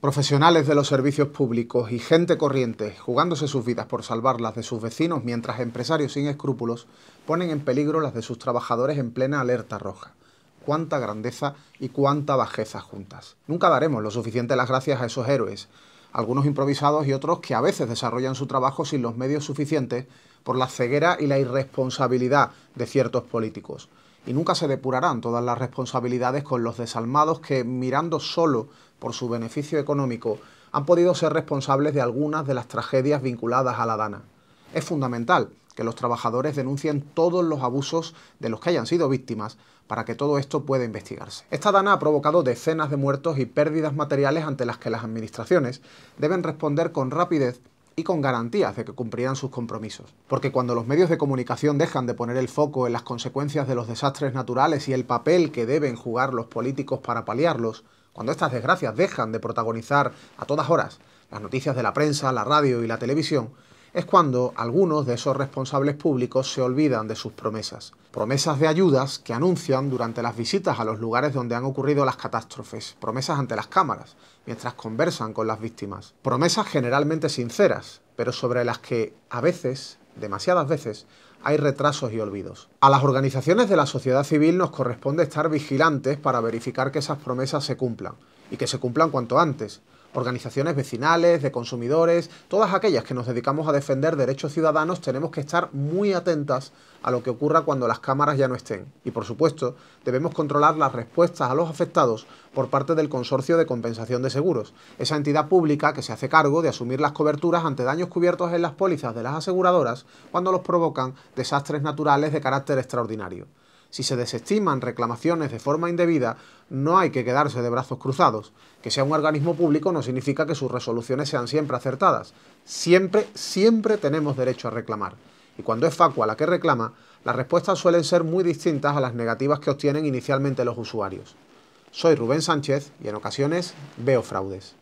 Profesionales de los servicios públicos y gente corriente jugándose sus vidas por salvar las de sus vecinos mientras empresarios sin escrúpulos ponen en peligro las de sus trabajadores en plena alerta roja. Cuánta grandeza y cuánta bajeza juntas. Nunca daremos lo suficiente las gracias a esos héroes, algunos improvisados y otros que a veces desarrollan su trabajo sin los medios suficientes por la ceguera y la irresponsabilidad de ciertos políticos y nunca se depurarán todas las responsabilidades con los desalmados que, mirando solo por su beneficio económico, han podido ser responsables de algunas de las tragedias vinculadas a la Dana. Es fundamental que los trabajadores denuncien todos los abusos de los que hayan sido víctimas para que todo esto pueda investigarse. Esta dana ha provocado decenas de muertos y pérdidas materiales ante las que las administraciones deben responder con rapidez y con garantías de que cumplirán sus compromisos. Porque cuando los medios de comunicación dejan de poner el foco en las consecuencias de los desastres naturales y el papel que deben jugar los políticos para paliarlos, cuando estas desgracias dejan de protagonizar a todas horas las noticias de la prensa, la radio y la televisión, es cuando algunos de esos responsables públicos se olvidan de sus promesas. Promesas de ayudas que anuncian durante las visitas a los lugares donde han ocurrido las catástrofes, promesas ante las cámaras, mientras conversan con las víctimas. Promesas generalmente sinceras, pero sobre las que a veces, demasiadas veces, hay retrasos y olvidos. A las organizaciones de la sociedad civil nos corresponde estar vigilantes para verificar que esas promesas se cumplan, y que se cumplan cuanto antes, organizaciones vecinales, de consumidores, todas aquellas que nos dedicamos a defender derechos ciudadanos, tenemos que estar muy atentas a lo que ocurra cuando las cámaras ya no estén. Y por supuesto, debemos controlar las respuestas a los afectados por parte del Consorcio de Compensación de Seguros, esa entidad pública que se hace cargo de asumir las coberturas ante daños cubiertos en las pólizas de las aseguradoras cuando los provocan desastres naturales de carácter extraordinario. Si se desestiman reclamaciones de forma indebida, no hay que quedarse de brazos cruzados. Que sea un organismo público no significa que sus resoluciones sean siempre acertadas. Siempre, siempre tenemos derecho a reclamar. Y cuando es Facua la que reclama, las respuestas suelen ser muy distintas a las negativas que obtienen inicialmente los usuarios. Soy Rubén Sánchez y en ocasiones veo fraudes.